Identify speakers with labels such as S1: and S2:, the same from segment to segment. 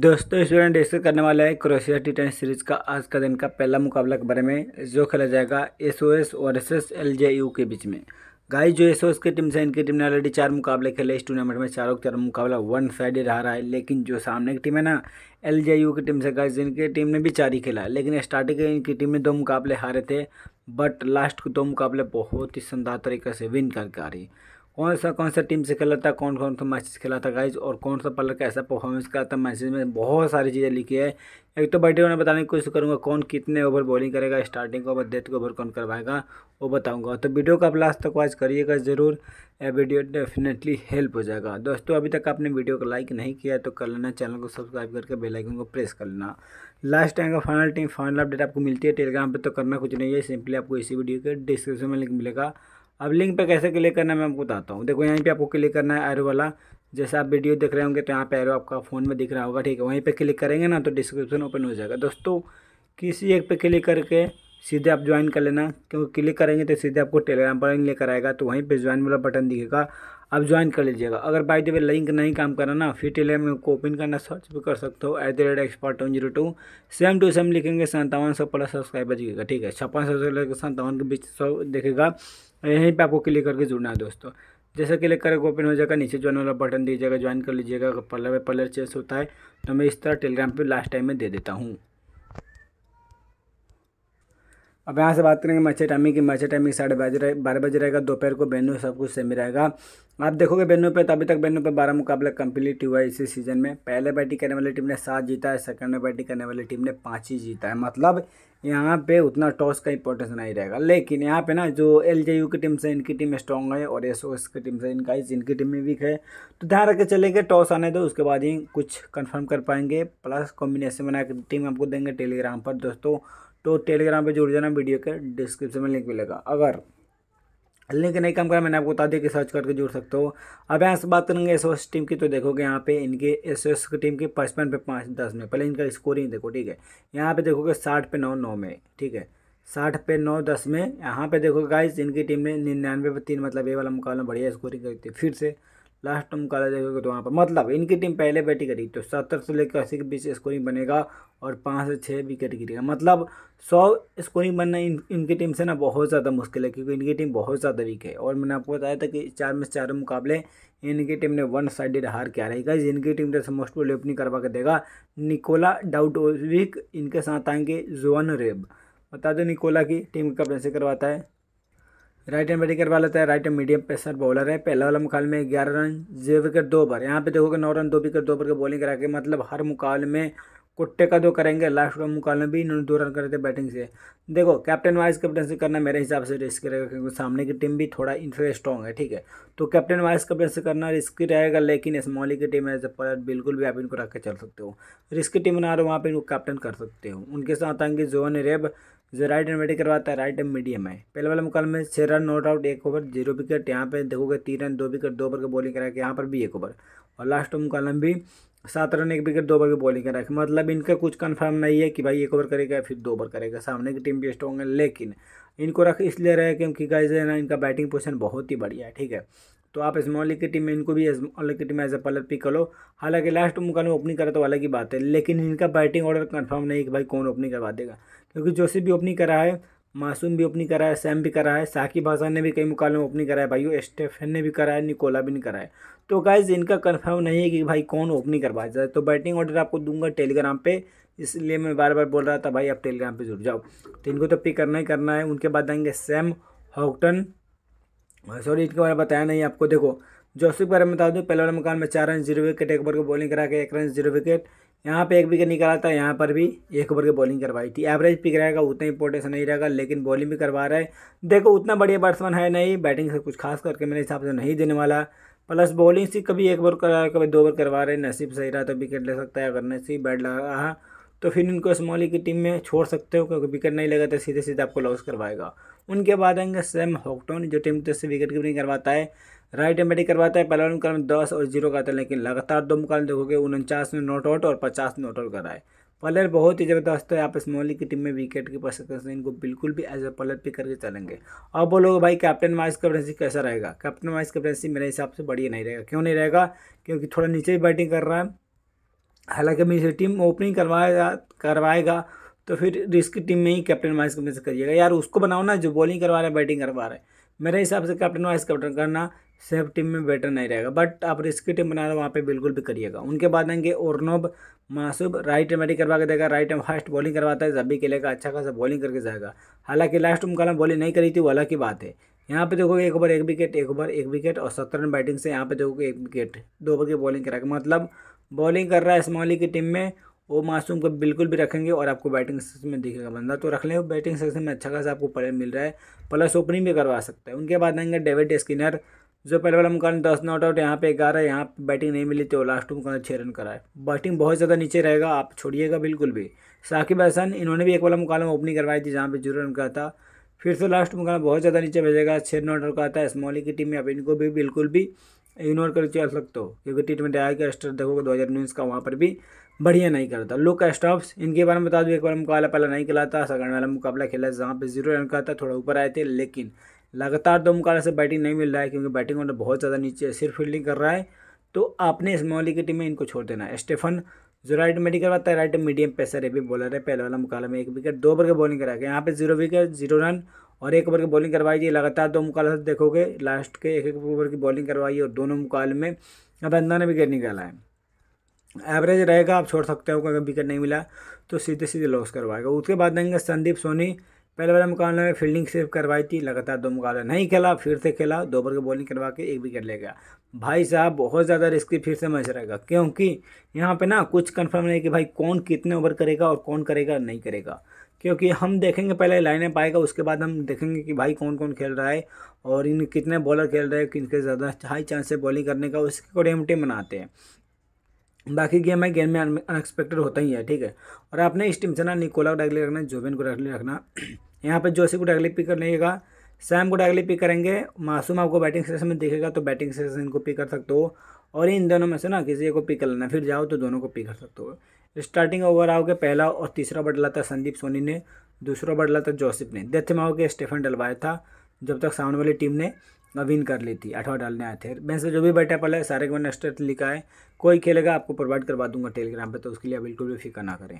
S1: दोस्तों student discuss करने वाला है क्रोशिया टी टेन सीरीज का आज का दिन का पहला मुकाबला के बारे में जो खेला जाएगा एस ओ एस और S S L J U के बीच में गाय जो एस ओ एस की टीम से इनकी टीम ने ऑलरेडी चार मुकाबले खेले इस टूर्नामेंट में चारों चारों मुकाबला वन साइड रहा रहा है लेकिन जो सामने की टीम है ना एल जे यू की टीम से गाई जिनकी टीम ने भी चार ही खेला लेकिन स्टार्टिंग इनकी टीम ने दो मुकाबले हारे थे बट लास्ट के दो मुकाबले बहुत ही शानदार तरीके से विन करके आ रही कौन सा कौन सा टीम से खेला था कौन कौन सा मैच खेला था गाइज और कौन सा प्लेयर कैसा परफॉर्मेंस करा था मैसेज में बहुत सारी चीज़ें लिखी है एक तो बैटिंग में बताने की कोशिश करूँगा कौन कितने ओवर बॉलिंग करेगा स्टार्टिंग ओवर डेथ के ओवर कौन करवाएगा वो बताऊँगा तो वीडियो का आप लास्ट तक वॉच करिएगा ज़रूर वीडियो डेफिनेटली हेल्प हो जाएगा दोस्तों अभी तक आपने वीडियो को लाइक नहीं किया तो कर लेना चैनल को सब्सक्राइब करके बेलाइकन को प्रेस कर लेना लास्ट टाइम का फाइनल टीम फाइनल अपडेट आपको मिलती है टेलीग्राम पर तो करना कुछ नहीं है सिंपली आपको इसी वीडियो के डिस्क्रिप्शन में लिंक मिलेगा अब लिंक पे कैसे क्लिक करना है मैं आपको बताता हूँ देखो यहीं पे आपको क्लिक करना है एरो वाला जैसे आप वीडियो देख रहे होंगे तो यहाँ पे एरो आपका फ़ोन में दिख रहा होगा ठीक है वहीं पे क्लिक करेंगे ना तो डिस्क्रिप्शन ओपन हो जाएगा दोस्तों किसी एक पे क्लिक करके सीधे आप ज्वाइन कर लेना क्योंकि क्लिक करेंगे तो सीधे आपको टेलीग्राम पर लिंक लेकर आएगा तो वहीं पे ज्वाइन वाला बटन दिखेगा आप ज्वाइन कर लीजिएगा अगर बाई द वे लिंक नहीं काम करा ना फिर टेलीग्राम को ओपन करना सर्च भी कर सकते हो at the rate expert one zero two same two same लिखेंगे संतावन सौ प्लस सब्सक्राइबर दिखेगा ठीक है छप्पन सौ लेकर संतावन के बीच सौ देखेगा यहीं पर आपको क्लिक करके जुड़ना है दोस्तों जैसे क्लिक करके ओपन हो जाएगा नीचे ज्वाइन वाला बटन दीजिएगा ज्वाइन कर लीजिएगा अगर पलर पलर चेंज होता है तो मैं इस तरह टेलीग्राम पर लास्ट टाइम में दे देता हूँ अब यहाँ से बात करेंगे मच्छर टाइमिंग की मच्छर टाइमिंग साढ़े बजे बारह बजे रहेगा दोपहर को बेनू सब कुछ सेम रहेगा आप देखोगे वेन्यू पे तो अभी तक बेनू पे बारह मुकाबला कंप्लीट हुआ है इसी सीजन में पहले बैटिंग करने वाली टीम ने सात जीता है सेकंड में बैटिंग करने वाली टीम ने पाँच ही जीता है मतलब यहाँ पे उतना टॉस का इंपॉर्टेंस नहीं रहेगा लेकिन यहाँ पे ना जो एल जे यू की टीम से इनकी टीम स्ट्रॉन्ग है और एस ओ एस की टीम से इनका इनकी टीम में वीक है तो ध्यान रख के चलेंगे टॉस आने दो उसके बाद ही कुछ कंफर्म कर पाएंगे प्लस कॉम्बिनेशन बना के टीम आपको देंगे टेलीग्राम पर दोस्तों तो टेलीग्राम पे जुड़ जाना वीडियो के डिस्क्रिप्शन में लिंक मिलेगा अगर लिंक नहीं काम करा मैंने आपको बता दिया कि सर्च करके जुड़ सकते हो अब यहाँ से बात करेंगे एस टीम की तो देखोगे यहाँ पे इनके एस की टीम के पचपन पे पाँच दस में पहले इनका स्कोरिंग देखो ठीक है यहाँ पे देखोगे साठ पे नौ नौ में ठीक है साठ पे नौ दस में यहाँ पे देखोगे गाइस इनकी टीम ने निन्यानवे पे तीन मतलब ये वाला मुकाबला बढ़िया स्कोरिंग करती है फिर से लास्ट टर्म काला देखोगे तो वहाँ पर मतलब इनकी टीम पहले बैटिंग करेगी तो सत्तर से लेकर अस्सी के बीच स्कोरिंग बनेगा और पाँच से छः विकेट गिरेगा मतलब सौ स्कोरिंग बनना इन इनकी टीम से ना बहुत ज़्यादा मुश्किल है क्योंकि इनकी टीम बहुत ज़्यादा वीक है और मैंने आपको बताया था कि चार में चारों मुकाबले इनकी टीम ने वन साइडेड हार क्या रहेगा जिनकी टीम जैसे मोस्ट प्रोली ओपनिंग करवा के देगा निकोला डाउट इनके साथ आएंगे जोन रेब बता दो निकोला की टीम कैप्टनसी करवाता है राइट हैंड बैटिंग करवा लेता है right hand medium pacer bowler है पहला वाला मुकाबले में ग्यारह रन जीरो विकेट दो ओवर यहाँ पे देखोगे नौ रन दो विकेट दो ओवर के बॉलिंग करा के मतलब हर मुकाबले में कुट्टे का दो करेंगे लास्ट का मुकाबले भी इन्होंने दो रन करे थे बैटिंग से देखो कैप्टन वाइस कैप्टनसी करना मेरे हिसाब से रिस्क रहेगा क्योंकि सामने की टीम भी थोड़ा इनफे स्ट्रॉन्ग है ठीक है तो कैप्टन वाइस कैप्टनसी करना रिस्क रहेगा लेकिन स्मॉली की टीम एज ए प्लेयर बिल्कुल भी आप इनको रख के चल सकते हो रिस्क टीम बना रहे हो वहाँ पर इनको कैप्टन कर सकते हो उनके साथ आएंगे जोन रेब जो राइट एंड बैटिंग करवाता है राइट एंड मीडियम है पहले वाले मुकाल में छः रन नॉट आउट एक ओवर जीरो विकेट यहाँ पे देखोगे तीन रन दो विकेट दो ओवर का बॉलिंग करा के यहाँ पर भी एक ओवर और लास्ट ओम भी सात रन एक विकेट दो ओवर की बॉलिंग कर रखी मतलब इनका कुछ कन्फर्म नहीं है कि भाई एक ओवर करेगा फिर दो ओवर करेगा सामने की टीम भी स्ट्रॉन्ग है लेकिन इनको रख इसलिए रहे क्योंकि गाइज है ना इनका बैटिंग पोजिशन बहुत ही बढ़िया है ठीक है तो आप स्मॉल लीग की टीम में इनको भी स्मॉल की टीम में एज ए पलर पिक कर लो हालांकि लास्ट मुकान में ओपनिंग करा तो अलग ही बात है लेकिन इनका बैटिंग ऑर्डर कन्फर्म नहीं कि भाई कौन ओपनिंग करवा देगा क्योंकि जोसेफ भी ओपनिंग करा है मासूम भी ओपनिंग करा है सैम भी करा है साकिब हसन ने भी कई मुकाबले में ओपनिंग करा है भाई स्टेफन ने भी करा है निकोला भी नहीं करा है तो गाइज इनका कन्फर्म नहीं है कि भाई कौन ओपनिंग करवा जाए तो बैटिंग ऑर्डर आपको दूंगा टेलीग्राम पे इसलिए मैं बार बार बोल रहा था भाई आप टेलीग्राम पे जुड़ जाओ तो इनको तो पिक करना ही करना है उनके बाद आएंगे सैम हॉकटन सॉरी इनके बारे में बताया नहीं आपको देखो जोसेफ के बारे में बता दूँ पहले वाले मुकाबले में चार रन जीरो विकेट एक बार को बॉलिंग करा के एक रन जीरो विकेट यहाँ पे एक विकेट निकाला था यहाँ पर भी एक ओवर की बॉलिंग करवाई थी एवरेज पिक रहेगा उतना इंपोर्टेंस नहीं रहेगा लेकिन बॉलिंग भी करवा रहा है देखो उतना बढ़िया बैट्समैन है नहीं बैटिंग से कुछ खास करके मेरे हिसाब से नहीं देने वाला प्लस बॉलिंग से कभी एक ओवर करा कभी दो ओवर करवा रहे नसीब सही रहा तो विकेट ले सकता है अगर नसीब बैट लगा रहा तो फिर इनको स्मॉली की टीम में छोड़ सकते हो क्योंकि विकेट नहीं लगा तो सीधे सीधे आपको लॉस करवाएगा उनके बाद आएंगे सेम होकटोन जो टीम तो से विकेट कीपिंग करवाता है राइट एंड बैटिंग करवाता है पहला मुकाबला में दस और जीरो का है लेकिन लगातार दो मुकाबले देखोगे उनचास में नॉट आउट और पचास नॉट आउट कराए है पलर बहुत ही ज़बरदस्त है आप इस की टीम में विकेट की परसेंटेज इनको बिल्कुल भी एज ए पलर पिक करके चलेंगे अब बोलोगे भाई कैप्टन माइस कैप्टनसी कैसा रहेगा कैप्टन माइस कैप्टनसी मेरे हिसाब से बढ़िया नहीं रहेगा क्यों नहीं रहेगा क्योंकि थोड़ा नीचे ही बैटिंग कर रहा है हालांकि मेरी टीम ओपनिंग करवाएगा करवाएगा तो फिर रिस्क टीम में ही कैप्टन माइस कैप्टनसी करिएगा यार उसको बनाओ ना जो बॉलिंग करवा रहे हैं बैटिंग करवा रहे हैं मेरे हिसाब से कैप्टन वाइस कैप्टन करना सेफ टीम में बेटर नहीं रहेगा बट आप रिस्की टीम बना रहे वहाँ पे बिल्कुल भी करिएगा उनके बाद आएंगे ओरनोब मासूब राइट बैटिंग करवा के देगा राइट टाइम फास्ट बॉलिंग करवाता है जब भी खेलेगा अच्छा खासा बॉलिंग करके जाएगा हालांकि लास्ट उनका बॉलिंग नहीं करी थी वो अलग की बात है यहाँ पे देखोगे एक ओवर एक विकेट एक ओवर एक विकेट और सत्तर रन बैटिंग से यहाँ पे देखोगे एक विकेट दो ओवर की बॉलिंग करा मतलब बॉलिंग कर रहा है इस्माली की टीम में वो मासूम को बिल्कुल भी रखेंगे और आपको बैटिंग सेक्शन में दिखेगा बंदा तो रख लें बैटिंग सेक्शन में अच्छा खासा आपको प्लेयर मिल रहा है प्लस ओपनिंग भी करवा सकता है उनके बाद आएंगे डेविड स्किनर जो पहले वाला मुकान दस नॉट आउट यहाँ पे ग्यारह यहाँ पे बैटिंग नहीं मिली थी और लास्ट मुकाबले छः रन कराए बैटिंग बहुत ज़्यादा नीचे रहेगा आप छोड़िएगा बिल्कुल भी साकिब हसन इन्होंने भी एक वाला मुकाबला में ओपनिंग करवाई थी जहाँ पे जीरो रन का था फिर से लास्ट मुकाबला बहुत ज़्यादा नीचे भेजेगा छः नॉट आउट का था स्मॉली की टीम में आप इनको भी बिल्कुल भी इग्नोर कर चल सकते हो क्योंकि टी ट्वेंटी आई का स्टाफ देखोगे दो हज़ार उन्नीस का वहाँ पर भी बढ़िया नहीं करता लोग का स्टॉप्स इनके बारे में बता दूँ एक बार मुकाबला पहला नहीं खिलाता सेकंड वाला मुकाबला खेला जहाँ पर जीरो रन का था थोड़ा ऊपर आए थे लेकिन लगातार दो मुकाबले से बैटिंग नहीं मिल रहा है क्योंकि बैटिंग ऑर्डर तो बहुत ज़्यादा नीचे है सिर्फ फील्डिंग कर रहा है तो आपने इस मोहली की टीम में इनको छोड़ देना है स्टेफन जो राइट मेडिकल करवाता है राइट मीडियम पेसर है भी बॉलर है पहले वाला मुकाबला में एक विकेट दो ओवर के बॉलिंग करा के यहाँ पे जीरो विकेट जीरो रन और एक ओवर की बॉलिंग करवाई थी लगातार दो मुकाल देखोगे लास्ट के एक एक ओवर की बॉलिंग करवाई और दोनों मुकाल में अभिनंदन ने विकेट निकाला है एवरेज रहेगा आप छोड़ सकते हो अगर विकेट नहीं मिला तो सीधे सीधे लॉस करवाएगा उसके बाद देंगे संदीप सोनी पहले वाले मुकाबले में फील्डिंग सिर्फ करवाई थी लगातार दो मुकाबले नहीं खेला फिर से खेला दो ओवर की बॉलिंग करवा के एक विकेट ले गया भाई साहब बहुत ज़्यादा रिस्की फिर से मैच रहेगा क्योंकि यहाँ पे ना कुछ कंफर्म नहीं कि भाई कौन कितने ओवर करेगा और कौन करेगा नहीं करेगा क्योंकि हम देखेंगे पहले लाइनें पाएगा उसके बाद हम देखेंगे कि भाई कौन कौन खेल रहा है और इन कितने बॉलर खेल रहे हैं किनके ज़्यादा हाई चांस है बॉलिंग करने का उसके अकॉर्डिंग टीम बनाते हैं बाकी गेम है गेम में अनएक्सपेक्टेड होता ही है ठीक है और आपने इस टीम से ना निकोला को डायगली रखना जोबिन को डायगली रखना यहाँ पर जोशी को डायगली पिक कर लीजिएगा सैम को डायगली पिक करेंगे मासूम आपको बैटिंग सेशन में दिखेगा तो बैटिंग सेशन इनको पिक कर सकते हो और इन दोनों में से ना किसी को पिक कर लेना फिर जाओ तो दोनों को पिक कर सकते हो स्टार्टिंग ओवर आओगे पहला और तीसरा बदला था संदीप सोनी ने दूसरा बदला था जोसिफ ने डेथ में आओगे स्टेफन डलवाया था जब तक साउंड वाली टीम ने विन कर ली थी अठवा डालने आए थे बेंच से जो भी बैठा पहले सारे के मैंने स्टेट लिखा है कोई खेलेगा आपको प्रोवाइड करवा दूंगा टेलीग्राम पे तो उसके लिए बिल्कुल भी फिक्र ना करें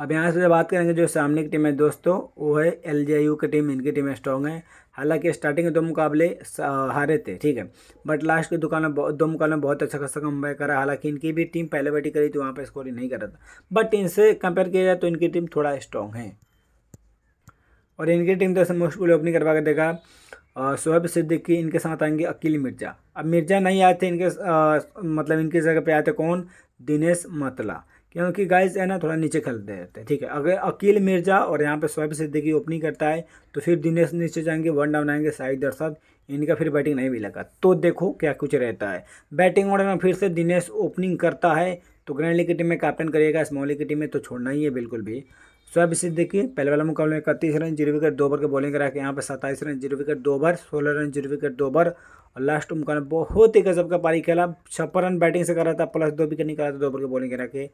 S1: अब यहाँ से बात करेंगे जो सामने की टीम है दोस्तों वो है एल की टीम इनकी टीम स्ट्रॉन्ग है हालांकि स्टार्टिंग के दो मुकाबले हारे थे ठीक है बट लास्ट के दुकान में दो मुकाबले में बहुत अच्छा खासा कम करा हालांकि इनकी भी टीम पहले बैटिंग करी थी वहाँ पर स्कोरिंग नहीं करा था बट इनसे कंपेयर किया जाए तो इनकी टीम थोड़ा स्ट्रॉन्ग है और इनकी टीम तो मुश्किल ओपनिंग करवा के देखा सोहेब सिद्दीकी इनके साथ आएंगे अकील मिर्जा अब मिर्जा नहीं आए थे इनके मतलब इनकी जगह पर आए थे कौन दिनेश मतला क्योंकि गाइस है ना थोड़ा नीचे खेलते रहते हैं ठीक है अगर अकील मिर्जा और यहाँ पे स्वयं सिद्दीकी ओपनिंग करता है तो फिर दिनेश नीचे जाएंगे वन डाउन आएंगे साइड दर्शक इनका फिर बैटिंग नहीं मिलेगा तो देखो क्या कुछ रहता है बैटिंग ऑर्डर में फिर से दिनेश ओपनिंग करता है तो ग्रैंड लीग की टीम में कैप्टन करिएगा स्मॉल लीग की टीम में तो छोड़ना ही है बिल्कुल भी स्वयं बिस्सी देखिए पहले वाला मुकाबले में इकतीस रन जीरो विकेट दो ओवर के बॉलिंग करा के यहाँ पर सत्ताईस रन जीरो विकेट दो ओवर सोलह रन जीरो विकेट दो ओवर और लास्ट मुकाबले बहुत ही गजब का पारी खेला छप्पन रन बैटिंग से करा था प्लस दो विकेट निकाला था दो ओवर की बॉलिंग करा के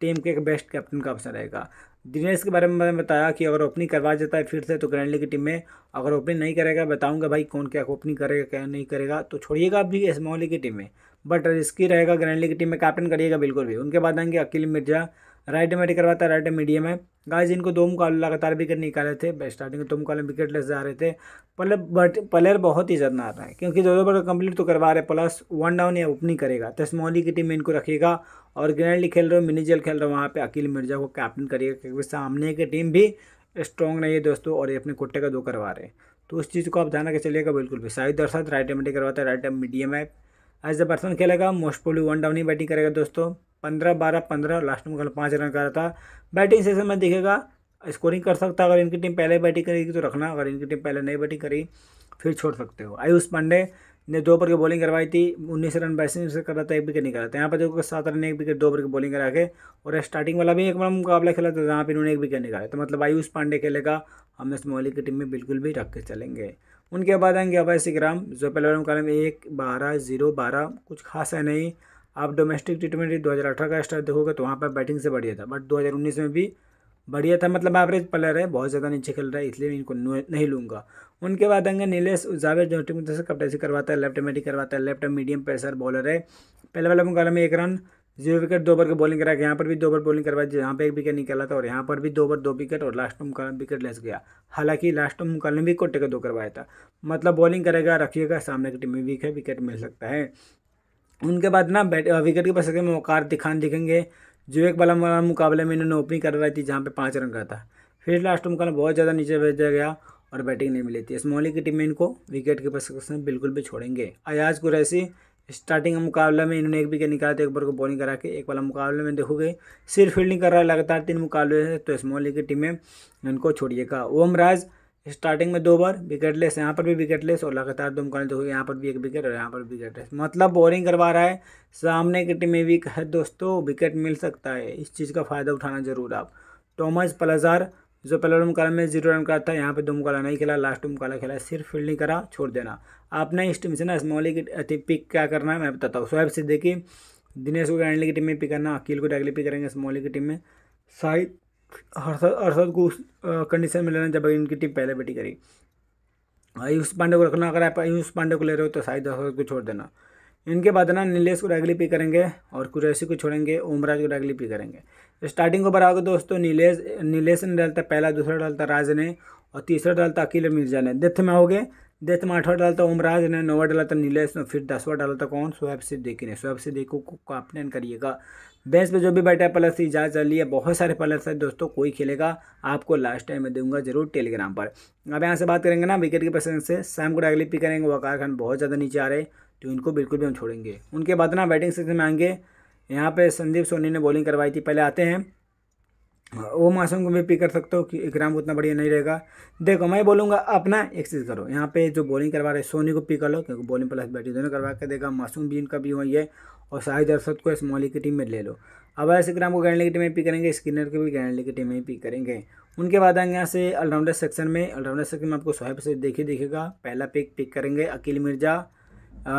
S1: टीम के एक बेस्ट कैप्टन का अवसर रहेगा दिनेश के बारे में मैंने बताया कि अगर ओपनिंग करवा जाता है फिर से तो ग्रैंडली की टीम में अगर ओपनिंग नहीं करेगा बताऊंगा भाई कौन क्या ओपनिंग करेगा क्या नहीं करेगा तो छोड़िएगा भी इस मोहली की टीम में बट रिस्की रहेगा ग्रैंडली की टीम में कैप्टन करिएगा बिल्कुल भी उनके बाद आएंगे अकील मिर्जा राइट में करवाता है राइट मीडियम है गाइज इनको दो मुकाबले लगातार विकेट निकाले थे स्टार्टिंग दो मुकाबले विकेट लेस जा रहे थे मतलब बट प्लेयर बहुत ही जदनार है क्योंकि दो दो बार कंप्लीट तो करवा रहे प्लस वन डाउन या ओपनिंग करेगा तस्मोली की टीम इनको रखेगा और ग्रैंडली खेल रहे हो मिनी जल खेल रहे हो वहाँ पर अकील मिर्जा को कैप्टन करेगा क्योंकि सामने की टीम भी स्ट्रॉन्ग नहीं है दोस्तों और ये अपने कुट्टे का दो करवा रहे तो उस चीज़ को आप ध्यान रखें चलेगा बिल्कुल भी साहिद और राइट एम करवाता है राइट एम मीडियम है एज अ पर्सन खेलेगा मोस्ट प्रोबली वन डाउन ही बैटिंग करेगा दोस्तों पंद्रह बारह पंद्रह लास्ट में कल पाँच रन करा था बैटिंग सेशन में देखेगा स्कोरिंग कर सकता अगर इनकी टीम पहले बैटिंग करेगी तो रखना अगर इनकी टीम पहले नहीं बैटिंग करी फिर छोड़ सकते हो आयुष पांडे ने दो ओवर की बॉलिंग करवाई थी उन्नीस रन बैटिंग से कर रहा था एक विकेट नहीं कराता था यहाँ पर देखो सात रन एक विकेट दो ओवर की बॉलिंग करा के और स्टार्टिंग वाला भी एक बड़ा मुकाबला खेला था जहाँ पर इन्होंने एक विकेट निकाला तो मतलब आयुष पांडे खेलेगा हम इस मोहली की टीम में बिल्कुल भी रख के चलेंगे उनके बाद आएंगे अभय सिकराम जो पहले में एक बारह जीरो बारह कुछ खास है नहीं आप डोमेस्टिक टी ट्वेंटी दो का स्टार देखोगे तो वहाँ पर बैटिंग से बढ़िया था बट दो में भी बढ़िया था मतलब एवरेज प्लेयर है बहुत ज़्यादा नीचे खेल रहा है इसलिए मैं इनको नहीं लूँगा उनके बाद आएंगे नीलेश जावेद जो टीम से कप्टेंसी करवाता है लेफ्ट बैटिंग करवाता है लेफ्ट मीडियम प्रेसर बॉलर है पहले वाला मुकाबले में एक रन जीरो विकेट दो ओवर की बॉलिंग करा के यहाँ पर भी दो ओवर बॉलिंग करवाई यहाँ पर एक विकेट निकला था और यहाँ पर भी दो ओवर दो विकेट और लास्ट में मुकाबला विकेट लेस गया हालांकि लास्ट में मुकाबले में भी कोटे का दो करवाया था मतलब बॉलिंग करेगा रखिएगा सामने की टीम में वीक है विकेट मिल सकता है उनके बाद ना बैट विकेट के पसंद में वकार खान दिखेंगे जो एक बला वाला मुकाबले में इन्होंने ओपनिंग करवाई थी जहाँ पे पाँच रन का था फिर लास्ट मुकाबला बहुत ज़्यादा नीचे भेजा गया और बैटिंग नहीं मिली थी स्मॉली की टीम में इनको विकेट के पसंद में बिल्कुल भी छोड़ेंगे अयाज कुरैसी स्टार्टिंग के मुकाबले में इन्होंने एक विकेट निकाला था तो एक बार को बॉलिंग करा के एक वाला मुकाबले में देखोगे सिर्फ फील्डिंग कर रहा है लगातार तीन मुकाबले तो इस मोहली की टीम में इनको छोड़िएगा ओमराज स्टार्टिंग में दो बार विकेट लेस यहाँ पर भी विकेट लेस और लगातार दो मुकाबले दो यहाँ पर भी एक विकेट और यहाँ पर विकेट लेस मतलब बॉलिंग करवा रहा है सामने की टीम में भी है दोस्तों विकेट मिल सकता है इस चीज़ का फ़ायदा उठाना जरूर आप टॉमस प्लाजार जो पहले मुकाबले में जीरो रन का था यहाँ पर दो मुकाबला नहीं खेला लास्ट मुकाबला खेला सिर्फ फील्डिंग करा छोड़ देना आपने इस टीम से ना स्मॉली की पिक क्या करना है मैं बताता हूँ से देखिए दिनेश को ग्रैंडली की टीम में पिक करना अकील को डायगली पिक करेंगे स्मॉली की टीम में शाहिद हर्षद हर्षद को उस कंडीशन में लेना जब इनकी टीम पहले बैटिंग करी आयुष पांडे को रखना अगर आप आयुष पांडे को ले रहे हो तो शाहिद हर्षद को छोड़ देना इनके बाद ना नीलेश को डागली पी करेंगे और कुरैसी को छोड़ेंगे ओमराज को डागली पी करेंगे स्टार्टिंग को बराबर दोस्तों नीलेश नीलेश ने डालता पहला दूसरा डालता राज ने और तीसरा डालता अकील मिर्जा ने डेथ में हो गए डेथ में आठवा डालता ओमराज ने नौवा डाला था नीलेश ने फिर दसवा डाला था कौन सोहेब सिद्दीकी ने सोहेब सिद्दीकी को कैप्टन करिएगा बेंच पे जो भी बैठा है प्लस इजाज रही है बहुत सारे प्लस है दोस्तों कोई खेलेगा आपको लास्ट टाइम मैं दूंगा जरूर टेलीग्राम पर अब यहाँ से बात करेंगे ना विकेट के प्रसन्न से शाम को अगली पिक करेंगे वकार खान बहुत ज़्यादा नीचे आ रहे तो इनको बिल्कुल भी हम छोड़ेंगे उनके बाद ना बैटिंग सेक्शन में आएंगे यहाँ पर संदीप सोनी ने बॉलिंग करवाई थी पहले आते हैं हाँ, वो मौसम को भी पिक कर सकते हो कि ग्राम उतना बढ़िया नहीं रहेगा देखो मैं बोलूँगा अपना एक चीज़ करो यहाँ पे जो बॉलिंग करवा रहे सोनी को पिक कर लो क्योंकि बॉलिंग प्लस बैटिंग दोनों करवा के देगा मासूम भी इनका भी वही है और शाहिद अरसद को स्मॉली की टीम में ले लो अब ऐसे ग्राम को गैंडली की टीम में पिक करेंगे स्किनर को भी गैंडली की टीम में पिक करेंगे उनके बाद आएंगे यहाँ से ऑलराउंडर सेक्शन में ऑलराउंडर सेक्शन में आपको सोहेब से देखिए देखेगा पहला पिक पिक करेंगे अकील मिर्जा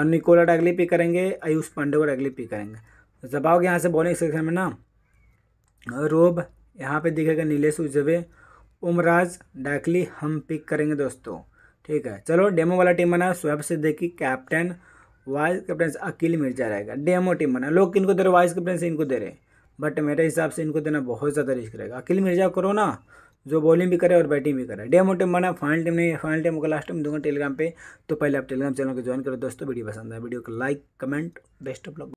S1: निकोला डगली पिक करेंगे आयुष पांडे को डगली पिक करेंगे जब आओगे यहाँ से बॉलिंग सेक्शन में ना रोब यहाँ पे दिखेगा नीलेश उजवे उमराज डाकली हम पिक करेंगे दोस्तों ठीक है चलो डेमो वाला टीम बना स्वैप से देखी captain vice captain Akeel Mirza रहेगा डेमो टीम बना लोग किनको दे रहे वाइस कैप्टन इनको दे रहे बट मेरे हिसाब से इनको देना बहुत ज़्यादा रिस्क रहेगा अकील मिर्जा करो ना जो बॉलिंग भी करे और बैटिंग भी करे डेमो टीम बना फाइनल टीम नहीं फाइनल टीम होगा लास्ट टाइम दूंगा टेलीग्राम पे तो पहले आप टेलीग्राम चैनल को ज्वाइन करो दोस्तों वीडियो पसंद आए वीडियो को like comment best of lock